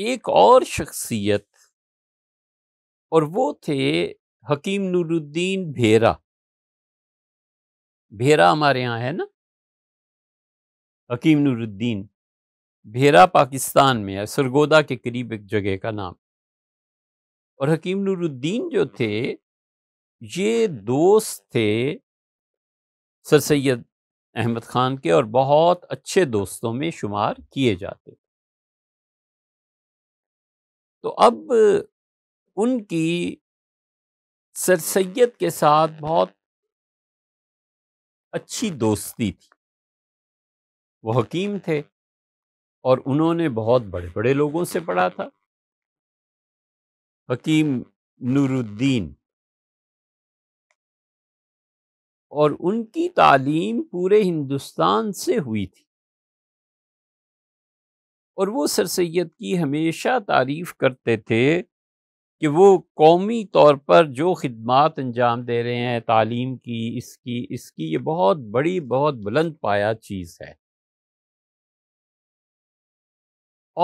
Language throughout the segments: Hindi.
एक और शख्सियत और वो थे हकीम नूरुद्दीन भेरा भेरा हमारे यहाँ है ना हकीम नूरुद्दीन भेरा पाकिस्तान में है सरगोदा के करीब एक जगह का नाम और हकीम नूरुद्दीन जो थे ये दोस्त थे सर सैद अहमद ख़ान के और बहुत अच्छे दोस्तों में शुमार किए जाते तो अब उनकी सर सैद के साथ बहुत अच्छी दोस्ती थी वो हकीम थे और उन्होंने बहुत बड़े बड़े लोगों से पढ़ा था हकीम नूरुद्दीन और उनकी तालीम पूरे हिंदुस्तान से हुई थी और वो सर सैद की हमेशा तारीफ़ करते थे कि वो कौमी तौर पर जो खदमात अंजाम दे रहे हैं तालीम की इसकी इसकी ये बहुत बड़ी बहुत बुलंद पाया चीज़ है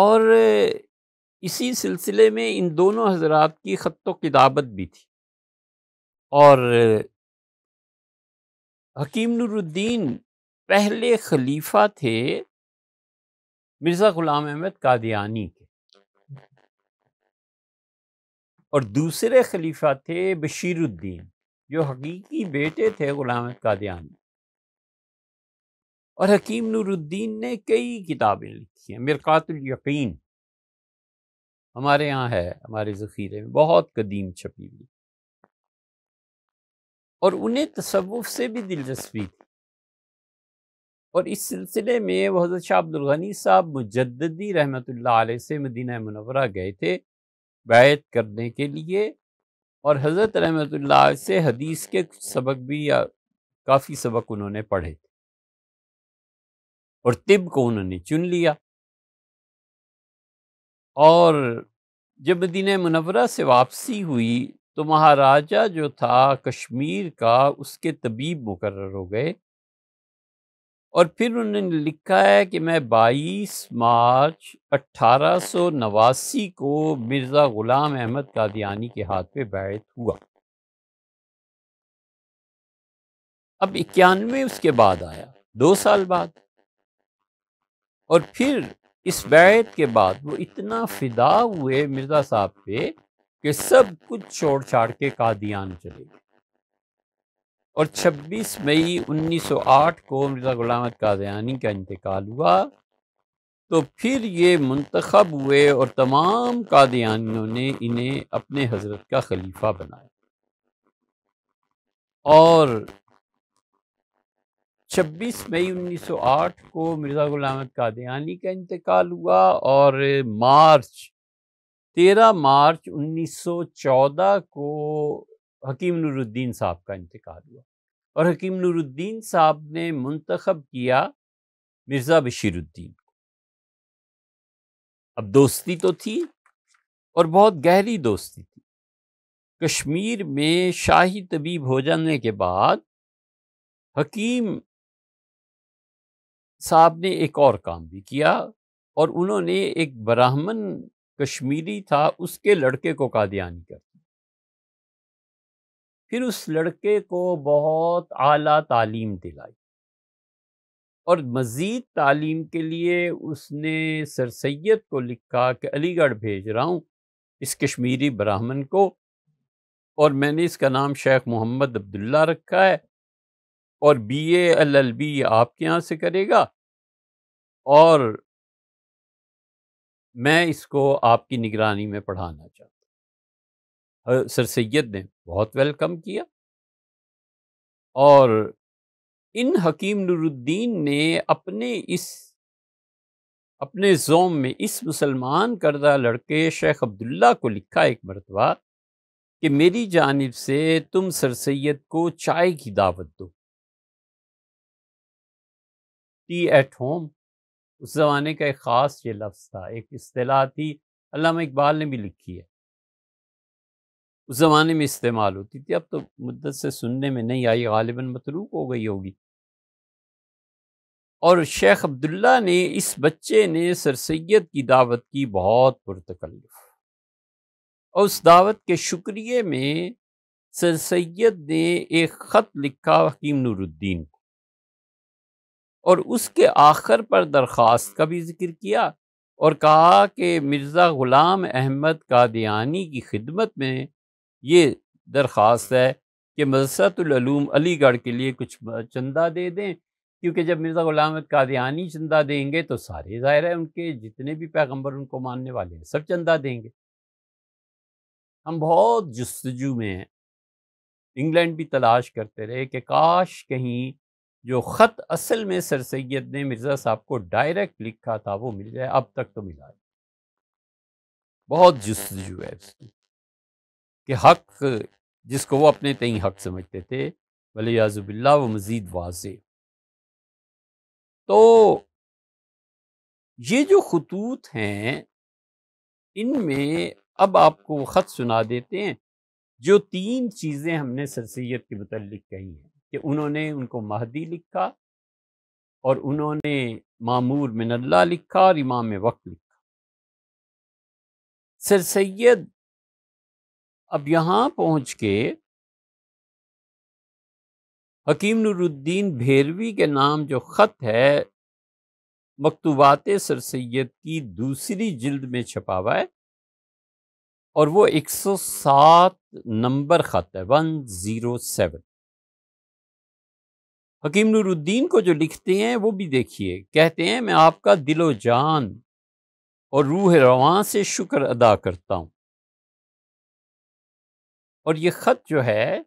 और इसी सिलसिले में इन दोनों हजरात की ख़त किताबत भी थी और हकीम नूरुद्दीन पहले खलीफा थे मिर्ज़ा ग़ुलाम अहमद कादियानी के और दूसरे खलीफा थे बशीरुद्दीन जो हकीकी बेटे थे ग़ुलाम अहमद कादियानी और हकीम नूरुद्दीन ने कई किताबें लिखी हैं मिरकातुल यकीन हमारे यहाँ है हमारे ज़ख़ीरे में बहुत कदीम छपी हुई और उन्हें तसवुफ़ से भी दिलचस्पी थी और इस सिलसिले में वह हज़रत शाह अब्दुलगनी साहब मुजद्दी रहमत से मदीना मनवरा गए थे बैत करने के लिए और हज़रत रहमत से हदीस के कुछ सबक भी या काफ़ी सबक उन्होंने पढ़े थे और तिब को उन्होंने चुन लिया और जब मदीना मनवरा से वापसी हुई तो महाराजा जो था कश्मीर का उसके तबीब मुकर हो गए और फिर उन्होंने लिखा है कि मैं 22 मार्च अट्ठारह को मिर्ज़ा ग़ुलाम अहमद कादियानी के हाथ पे बैत हुआ अब इक्यानवे उसके बाद आया दो साल बाद और फिर इस बैत के बाद वो इतना फिदा हुए मिर्ज़ा साहब पे कि सब कुछ छोड़ छाड़ के कादियान चले गए और 26 मई 1908 को मिर्ज़ा गुलाम कादयानी का इंतकाल हुआ तो फिर ये मंतखब हुए और तमाम कादयानियों ने इन्हें अपने हजरत का खलीफा बनाया और 26 मई 1908 को मिर्ज़ा गुलाम कादयानी का इंतकाल हुआ और मार्च 13 मार्च 1914 को हकीम नूरुद्दीन साहब का इंतकाल हुआ और हकीम नूरुद्दीन साहब ने मंतखब किया मिर्ज़ा बशीरुद्दीन को अब दोस्ती तो थी और बहुत गहरी दोस्ती थी कश्मीर में शाही तबीब हो जाने के बाद हकीम साहब ने एक और काम भी किया और उन्होंने एक ब्राह्मण कश्मीरी था उसके लड़के को कादियानी कर फिर उस लड़के को बहुत आला तालीम दिलाई और मज़ीद तालीम के लिए उसने सर सैद को लिखा कि अलीगढ़ भेज रहा हूँ इस कश्मीरी ब्राह्मण को और मैंने इसका नाम शेख मोहम्मद अब्दुल्ला रखा है और बी एल एल बी आपके यहाँ से करेगा और मैं इसको आपकी निगरानी में पढ़ाना चाहूँ सर सैद ने बहुत वेलकम किया और इन हकीम नूरुद्दीन ने अपने इस अपने जोम में इस मुसलमान करदा लड़के शेख अब्दुल्ला को लिखा एक मरतबा कि मेरी जानब से तुम सर सैद को चाय की दावत दो टी एट होम उस ज़माने का एक ख़ास ये लफ्ज़ था एक असलाह थी अलाम इकबाल ने भी लिखी है उस ज़माने में इस्तेमाल होती थी अब तो मुद्दत से सुनने में नहीं आई गालिबा मतलूक हो गई होगी और शेख अब्दुल्ला ने इस बच्चे ने सर सैद की दावत की बहुत पुरतकल्लफ और उस दावत के शुक्रिया में सर सैद ने एक ख़त लिखा हकीम नूरुद्दीन को और उसके आखिर पर दरख्वास्त का भी जिक्र किया और कहा कि मिर्ज़ा ग़ुलाम अहमद कादियानी की खिदमत में ये दरख्वास्त है कि मदरसतलूम अलीगढ़ के लिए कुछ चंदा दे दें क्योंकि जब मिर्ज़ा गुलाम कादियानी चंदा देंगे तो सारे ज़ाहिर है उनके जितने भी पैगम्बर उनको मानने वाले हैं सब चंदा देंगे हम बहुत जस्तजू में हैं इंग्लैंड भी तलाश करते रहे कि काश कहीं जो ख़त असल में सर सैद ने मिर्ज़ा साहब को डायरेक्ट लिखा था वो मिल जाए अब तक तो मिला बहुत जस्तजू है इसकी कि हक जिसको वो अपने तई हक समझते थे भले याजुबिल्ला व मज़ीद वाज तो ये जो खतूत हैं इनमें अब आपको वो ख़त सुना देते हैं जो तीन चीज़ें हमने सर सैद के मतलब कही हैं कि उन्होंने उनको महदी लिखा और उन्होंने मामूर मिनल्ला लिखा और इमाम वक्त लिखा सर सैद अब यहाँ पहुँच के हकीम नूरुद्दीन भेरवी के नाम जो ख़त है मकतूबात सर सैद की दूसरी जिल्द में छपा हुआ है और वो 107 नंबर ख़त है 107 हकीम नूरुद्दीन को जो लिखते हैं वो भी देखिए कहते हैं मैं आपका दिलो जान और रूह रवान से शुक्र अदा करता हूँ और ये ख़त जो है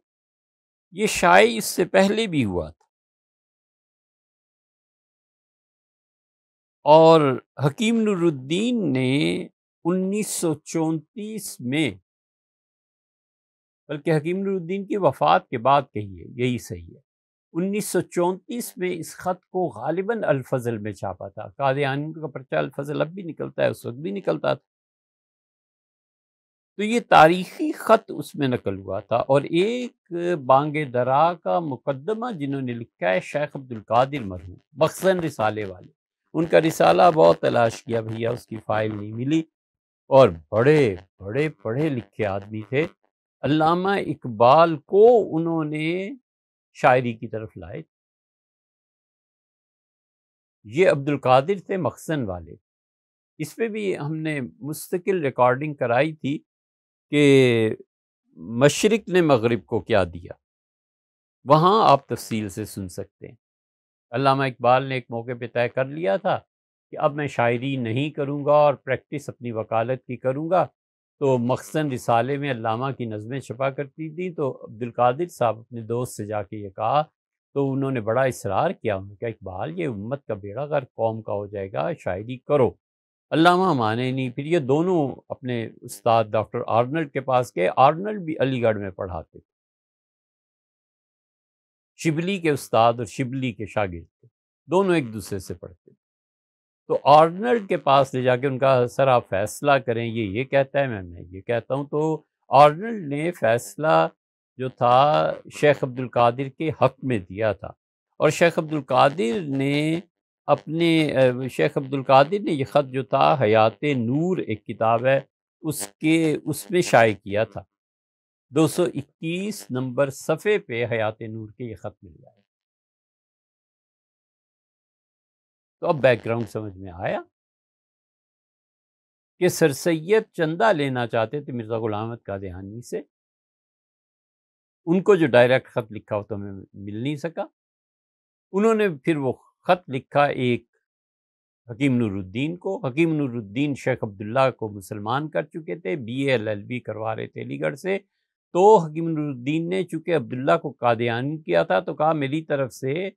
ये शाये इससे पहले भी हुआ था और हकीम नूरुद्दीन ने 1934 में बल्कि हकीम नूरुद्दीन की वफ़ात के बाद कही है यही सही है 1934 में इस ख़त को गालिबा अलफजल में छापा था कादयानी का पर्चा अलफजल अब भी निकलता है उस वक्त भी निकलता था तो ये तारीखी ख़त उसमें नकल हुआ था और एक बांग दरा का मुकदमा जिन्होंने लिखा है शेख अब्दुल्कादिर मरहूम बक्सन रिसाले वाले उनका रिसाला बहुत तलाश किया भैया उसकी फ़ाइल नहीं मिली और बड़े बड़े पढ़े लिखे आदमी थे अल्लामा इकबाल को उन्होंने शायरी की तरफ लाए ये अब्दुल कादिर थे मखसन वाले इस पर भी हमने मुस्तकिल रिकॉर्डिंग कराई थी कि मशरक़ ने मगरब को क्या दिया वहाँ आप तफसील से सुन सकते हैं अलामा इकबाल ने एक मौके पर तय कर लिया था कि अब मैं शायरी नहीं करूँगा और प्रैक्टिस अपनी वकालत की करूँगा तो मखसन रिसाले में अलामा की नज़में छपा करती थी तो अब्दुल्कर साहब अपने दोस्त से जाके ये कहा तो उन्होंने बड़ा इसरार किया उनका इकबाल ये उम्मत का बेड़ा गर्क कौम का हो जाएगा शायरी करो अलामा माने नहीं फिर ये दोनों अपने उस्ताद डॉक्टर आर्नल्ड के पास गए आर्नल्ड भी अलीगढ़ में पढ़ाते थे शिबली के उस्ताद और शिबली के शागिर्द थे दोनों एक दूसरे से पढ़ते थे तो आर्नल्ड के पास ले जाके उनका सर आप फैसला करें ये ये कहता है मैं मैं ये कहता हूँ तो आर्नल्ड ने फैसला जो था शेख अब्दुल कादिर के हक में दिया था और शेख अब्दुल कादिर ने अपने शेख अब्दुल कादिर ने यह ख़त जो था हयात नूर एक किताब है उसके उसमें शाये किया था 221 नंबर सफ़े पे हयात नूर के ये ख़त मिल जाए तो अब बैकग्राउंड समझ में आया कि सर सैद चंदा लेना चाहते थे मिर्ज़ा गुलाम अहमद देहानी से उनको जो डायरेक्ट ख़त लिखा हो तो हमें मिल नहीं सका उन्होंने फिर वो ख़त लिखा एक हकीम नूरुद्दीन को हकीम नूरुद्दीन शेख अब्दुल्ला को मुसलमान कर चुके थे बी एल एल बी करवा रहे थे अलीगढ़ से तो हकीम नूरुद्दीन ने चूँकि अब्दुल्ला को कादयानी किया था तो कहा मेरी तरफ से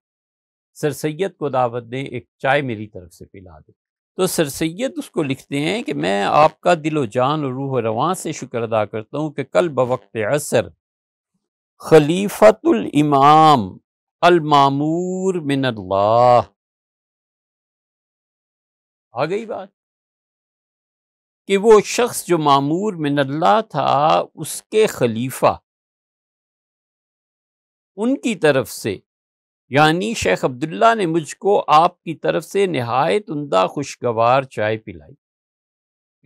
सर सैद को दावत दें एक चाय मेरी तरफ से पिला दें तो सर सैद उसको लिखते हैं कि मैं आपका दिलो जान और रूह रवान से शुक्र अदा करता हूँ कि कल बवक्त असर खलीफतुल इमाम अलमामूर मिन अल्लाह आ गई बात कि वो शख्स जो मामूर मिन अल्लाह था उसके खलीफा उनकी तरफ से यानी शेख अब्दुल्ला ने मुझको आपकी तरफ से नहायत उमदा खुशगवार चाय पिलाई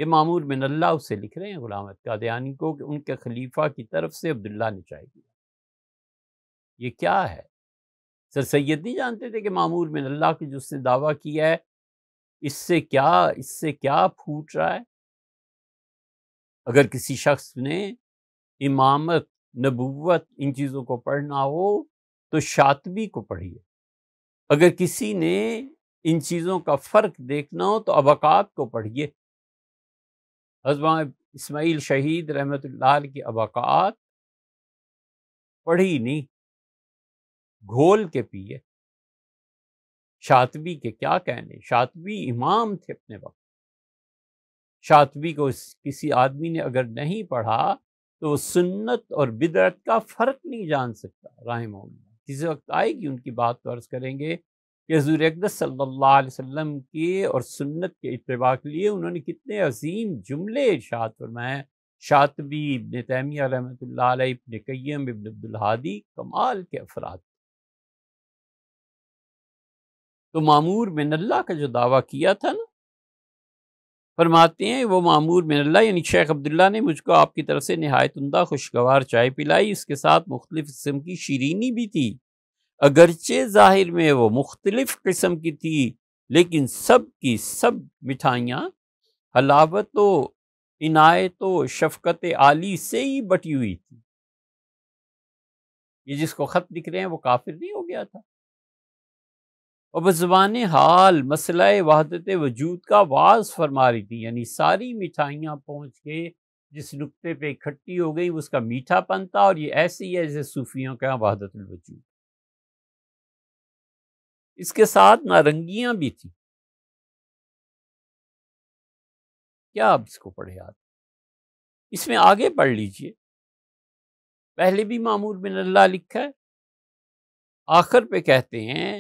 ये मामूर मिन अल्लाह उसे लिख रहे हैं गुलाम कादयानी को कि उनके खलीफा की तरफ से अब्दुल्ला ने चाय पिलाई ये क्या है सर सैयद नहीं जानते थे कि मामूर में अल्लाह के जिसने दावा किया है इससे क्या इससे क्या फूट रहा है अगर किसी शख्स ने इमामत नबूवत इन चीज़ों को पढ़ना हो तो शातबी को पढ़िए अगर किसी ने इन चीज़ों का फ़र्क देखना हो तो अबाकत को पढ़िए हजमा इसमाइल शहीद रहमत की अबकात पढ़ी नहीं घोल के पिए शातवी के क्या कहने शातवी इमाम थे अपने वक्त शातवी को किसी आदमी ने अगर नहीं पढ़ा तो सुन्नत और बिदरत का फ़र्क नहीं जान सकता राहिम किसी वक्त आएगी उनकी बात तो अर्ज़ करेंगे कि हजूर अकदस सल्ला वसम के और सुन्नत के इतवा के लिए उन्होंने कितने अजीम जुमले इर्शाद फरमाए शातबी इबन तैमिया रहमत इबन कैम इबन हादी कमाल के अफराद तो मामूर मिनल्ला का जो दावा किया था ना फरमाते हैं वो मामूर मिनल्ला यानी शेख अब्दुल्ला ने मुझको आपकी तरफ से नहायत उमदा खुशगवार चाय पिलाई इसके साथ मुख्तलिफ़ किस्म की शीरीनी भी थी अगरचे ज़ाहिर में वो मुख्तलिफ़ किस्म की थी लेकिन सब की सब मिठाइयाँ हलावत व इनायत व शफकत आली से ही बटी हुई थी ये जिसको ख़त लिख रहे हैं वो काफिर नहीं हो गया था और बजबान हाल मसला वहादत वजूद का वाज फरमा रही थी यानी सारी मिठाइयाँ पहुँच के जिस नुकते पे इकट्ठी हो गई उसका मीठापन था और ये ऐसे ही है जैसे सूफियों का वजूद इसके साथ नारंगियाँ भी थी क्या आप इसको पढ़े याद इसमें आगे पढ़ लीजिए पहले भी मामूर बिन अल्लाह लिखा है आखिर पे कहते हैं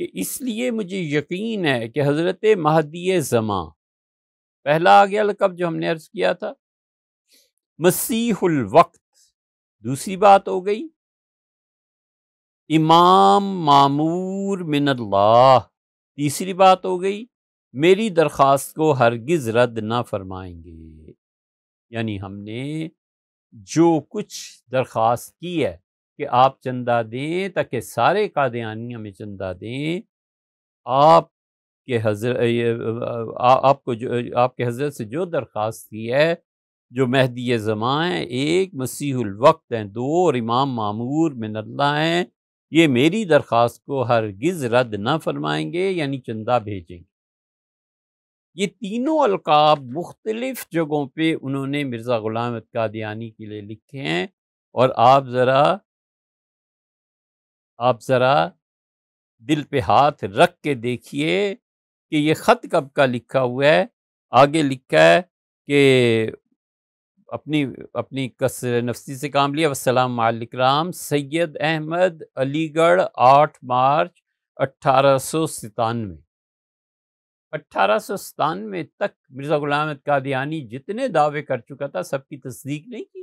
कि इसलिए मुझे यकीन है कि हज़रत महदी ज़मा पहला आ गया लकब जो हमने अर्ज़ किया था मसीहुल वक्त दूसरी बात हो गई इमाम मामूर मिनल्ला तीसरी बात हो गई मेरी दरख्वास्त को हरगिज़ रद्द ना फरमाएंगे यानी हमने जो कुछ दरख्वास्त की है कि आप चंदा दें ताकि सारे कादियानियों में चंदा दें आप के हजर आपको जो आपके हजरत से जो दरख्वास्त की है जो महदी जमा हैं एक मसीहुल वक्त हैं दो और इमाम मामूर में नल्ला हैं ये मेरी दरख्वास्त को गिज़ रद्द ना फरमाएंगे यानी चंदा भेजेंगे ये तीनों अलकाब मुख्तलिफ़ जगहों पे उन्होंने मिर्ज़ा ग़ुलाम कादियानी के लिए लिखे हैं और आप ज़रा आप ज़रा दिल पे हाथ रख के देखिए कि ये ख़त कब का लिखा हुआ है आगे लिखा है कि अपनी अपनी कसर नफसी से काम लिया वसलाम आलिक्राम सैयद अहमद अलीगढ़ आठ मार्च अट्ठारह सौ सतानवे अट्ठारह सौ सतानवे तक मिर्ज़ा गुलाम कादियानी जितने दावे कर चुका था सबकी तस्दीक नहीं की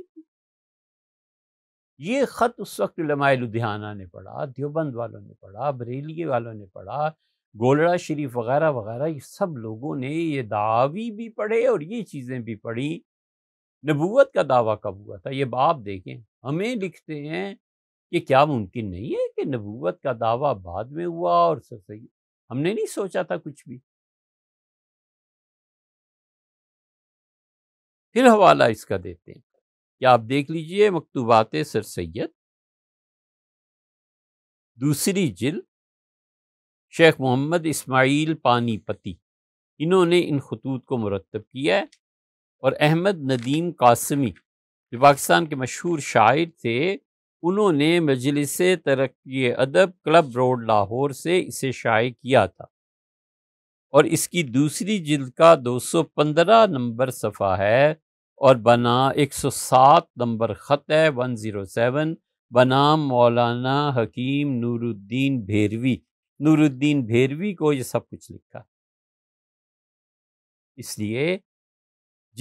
ये ख़त उस वक्त लुधियाना ने पढ़ा देवबंद वालों ने पढ़ा बरेली वालों ने पढ़ा गोलड़ा शरीफ वगैरह वगैरह ये सब लोगों ने ये दावी भी पढ़े और ये चीज़ें भी पढ़ी नबूत का दावा कब हुआ था ये बाप देखें हमें लिखते हैं कि क्या मुमकिन नहीं है कि नबूत का दावा बाद में हुआ और सब सही हमने नहीं सोचा था कुछ भी फिर हवाला इसका देते हैं या आप देख लीजिए मकतूबात सर सैद दूसरी जिल शेख मोहम्मद इस्माइल पानीपति इन्होंने इन खतूत को मुरतब किया है और अहमद नदीम कासमी जो पाकिस्तान के मशहूर शायर थे उन्होंने मजलिस तरक्की अदब क्लब रोड लाहौर से इसे शाये किया था और इसकी दूसरी जिल्द का 215 नंबर सफ़ा है और बना 107 नंबर ख़त है 107 बनाम मौलाना हकीम नूरुद्दीन भेरवी नूरुद्दीन भेरवी को ये सब कुछ लिखा इसलिए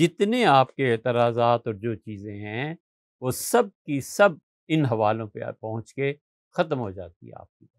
जितने आपके एतराज़ात और जो चीज़ें हैं वो सब की सब इन हवालों पे पहुंच के ख़त्म हो जाती है आपकी